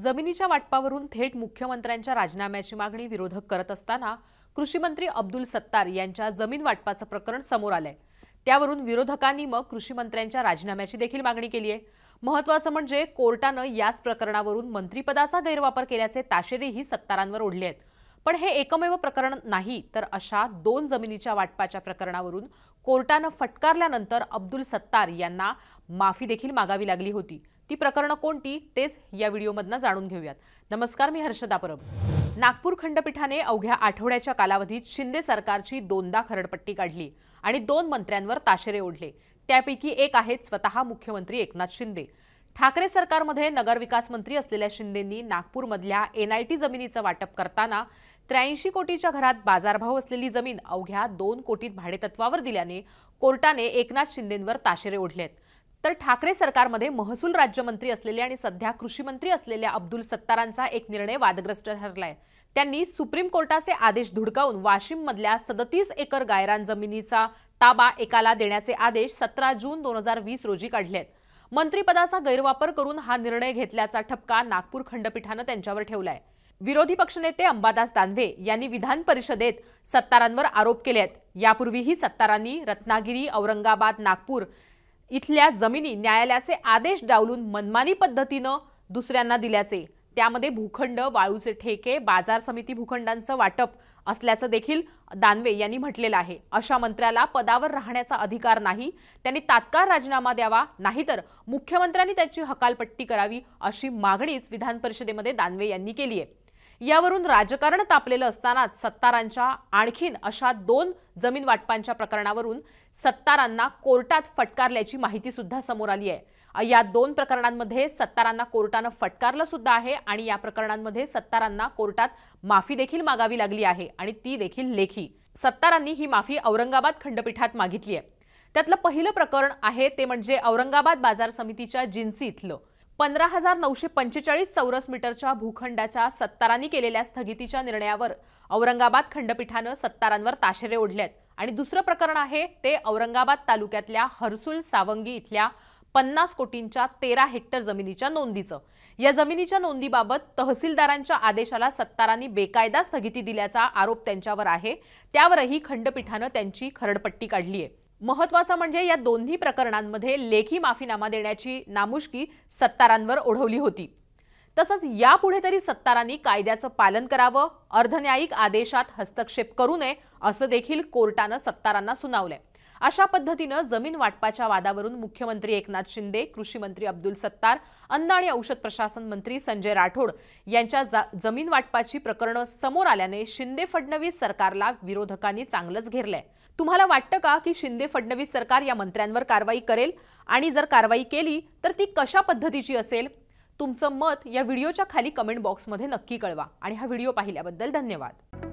जमिनीच्या वाटपावरून थेट मुख्यमंत्र्यांच्या राजीनाम्याची मागणी विरोधक करत असताना कृषीमंत्री अब्दुल सत्तार यांच्या जमीन वाटपाचं प्रकरण समोर आलंय त्यावरून विरोधकांनी मग कृषीमंत्र्यांच्या राजीनाम्याची देखील मागणी केली आहे महत्वाचं म्हणजे कोर्टानं याच प्रकरणावरून मंत्रिपदाचा गैरवापर केल्याचे ताशेरेही सत्तारांवर ओढले आहेत पण हे एकमेव प्रकरण नाही तर अशा दोन जमिनीच्या वाटपाच्या प्रकरणावरून कोर्टानं फटकारल्यानंतर अब्दुल सत्तार यांना माफी देखील मागावी लागली होती ती प्रकरणं कोणती तेच या व्हिडिओमधनं जाणून घेऊयात नमस्कार मी हर्षदा परब नागपूर खंडपीठाने अवघ्या आठवड्याच्या कालावधीत शिंदे सरकारची दोनदा खरडपट्टी काढली आणि दोन मंत्र्यांवर ताशेरे ओढले त्यापैकी एक आहेत स्वतः मुख्यमंत्री एकनाथ शिंदे ठाकरे सरकारमध्ये नगरविकास मंत्री असलेल्या शिंदेंनी नागपूरमधल्या एनआयटी जमिनीचं वाटप करताना त्र्याऐंशी कोटीच्या घरात बाजारभाव असलेली जमीन अवघ्या दोन कोटीत भाडेतत्वावर दिल्याने कोर्टाने एकनाथ शिंदेंवर ताशेरे ओढलेत तर ठाकरे सरकारमध्ये महसूल राज्यमंत्री असलेले आणि सध्या कृषी मंत्री असलेल्या अब्दुल सत्तारांचा एक निर्णय वादग्रस्त ठरलाय त्यांनी सुप्रीम कोर्टाचे आदेश धुडकावून मधल्या सदतीस एकर गायरान जमिनीचा ताबा एकाला देण्याचे आदेश सतरा जून दोन हजार वीस रोजी काढलेत मंत्रीपदाचा गैरवापर करून हा निर्णय घेतल्याचा ठपका नागपूर खंडपीठानं त्यांच्यावर ठेवलाय विरोधी पक्षनेते अंबादास दानवे यांनी विधान परिषदेत सत्तारांवर आरोप केले आहेत यापूर्वीही सत्तारांनी रत्नागिरी औरंगाबाद नागपूर इथल्या जमिनी न्यायालयाचे आदेश डावलून मनमानी पद्धतीनं दुसऱ्यांना दिल्याचे त्यामध्ये भूखंड वाळूचे ठेके बाजार समिती भूखंडांचं वाटप असल्याचं देखील दानवे यांनी म्हटलेलं आहे अशा मंत्र्याला पदावर राहण्याचा अधिकार नाही त्यांनी तात्काळ राजीनामा द्यावा नाहीतर मुख्यमंत्र्यांनी त्याची हकालपट्टी करावी अशी मागणीच विधान परिषदेमध्ये दानवे यांनी केली आहे यावरून राजकारण तापलेलं असतानाच सत्तारांच्या आणखीन अशा दोन जमीन वाटपांच्या प्रकरणावरून सत्तारांना कोर्टात फटकारल्याची माहिती सुद्धा समोर आली आहे या दोन प्रकरणांमध्ये सत्तारांना कोर्टानं फटकारलं सुद्धा आहे आणि या प्रकरणांमध्ये सत्तारांना कोर्टात माफी देखील मागावी लागली आहे आणि ती देखील लेखी सत्तारांनी ही माफी औरंगाबाद खंडपीठात मागितली आहे त्यातलं पहिलं प्रकरण आहे ते म्हणजे औरंगाबाद बाजार समितीच्या जिन्सी इथलं पंधरा हजार नऊशे पंचेचाळीस चौरस मीटरच्या भूखंडाच्या सत्तारांनी केलेल्या स्थगितीच्या निर्णयावर औरंगाबाद खंडपीठानं सत्तारांवर ताशेरे ओढलेत आणि दुसरं प्रकरण आहे ते औरंगाबाद तालुक्यातल्या हर्सुल सावंगी इथल्या पन्नास कोटींच्या तेरा हेक्टर जमिनीच्या नोंदीचं या जमिनीच्या नोंदीबाबत तहसीलदारांच्या आदेशाला सत्तारांनी बेकायदा स्थगिती दिल्याचा आरोप त्यांच्यावर आहे त्यावरही खंडपीठानं त्यांची खरडपट्टी काढली आहे महत्वाचं म्हणजे या दोन्ही प्रकरणांमध्ये लेखी माफीनामा देण्याची नामुष्की सत्तारांवर ओढवली होती तसंच यापुढे तरी सत्तारांनी कायद्याचं पालन करावं अर्धन्यायिक आदेशात हस्तक्षेप करू नये असं देखील कोर्टानं सत्तारांना सुनावलंय अशा पद्धतीनं जमीन वाटपाच्या वादावरून मुख्यमंत्री एकनाथ शिंदे कृषी मंत्री अब्दुल सत्तार अन्न आणि औषध प्रशासन मंत्री संजय राठोड यांच्या जमीन वाटपाची प्रकरणं समोर आल्याने शिंदे फडणवीस सरकारला विरोधकांनी चांगलंच घेरलंय तुम्हाला वाटतं का की शिंदे फडणवीस सरकार या मंत्र्यांवर कारवाई करेल आणि जर कारवाई केली तर ती कशा पद्धतीची असेल तुमचं मत या व्हिडिओच्या खाली कमेंट बॉक्समध्ये नक्की कळवा आणि हा व्हिडिओ पाहिल्याबद्दल धन्यवाद